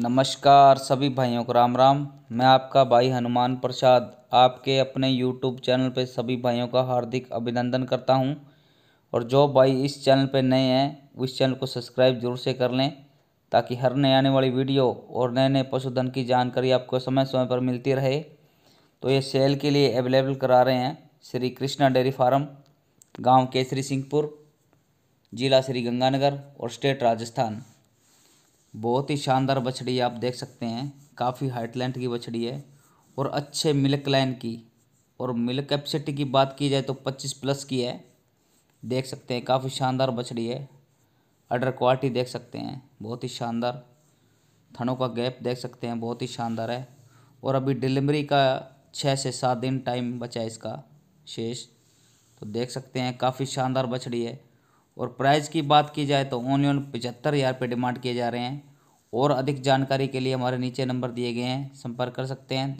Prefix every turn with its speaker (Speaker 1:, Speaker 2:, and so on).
Speaker 1: नमस्कार सभी भाइयों को राम राम मैं आपका भाई हनुमान प्रसाद आपके अपने यूट्यूब चैनल पे सभी भाइयों का हार्दिक अभिनंदन करता हूँ और जो भाई इस चैनल पे नए हैं उस चैनल को सब्सक्राइब जरूर से कर लें ताकि हर नए आने वाली वीडियो और नए नए पशुधन की जानकारी आपको समय समय पर मिलती रहे तो ये सेल के लिए अवेलेबल करा रहे हैं श्री कृष्णा डेयरी फार्म गाँव केसरी सिंहपुर जिला श्री गंगानगर और स्टेट राजस्थान बहुत ही शानदार बछड़ी आप देख सकते हैं काफ़ी हाइटलैंड की बछड़ी है और अच्छे मिल्क लाइन की और मिल्क कैपेसिटी की बात की जाए तो 25 प्लस की है देख सकते हैं काफ़ी शानदार बछड़ी है अडर क्वालिटी देख सकते हैं बहुत ही शानदार थनों का गैप देख सकते हैं बहुत ही शानदार है और अभी डिलीवरी का छः से सात दिन टाइम बचा है इसका शेष तो देख सकते हैं काफ़ी शानदार बछड़ी है और प्राइस की बात की जाए तो ओनली ओन पचहत्तर हज़ार रुपये डिमांड किए जा रहे हैं और अधिक जानकारी के लिए हमारे नीचे नंबर दिए गए हैं संपर्क कर सकते हैं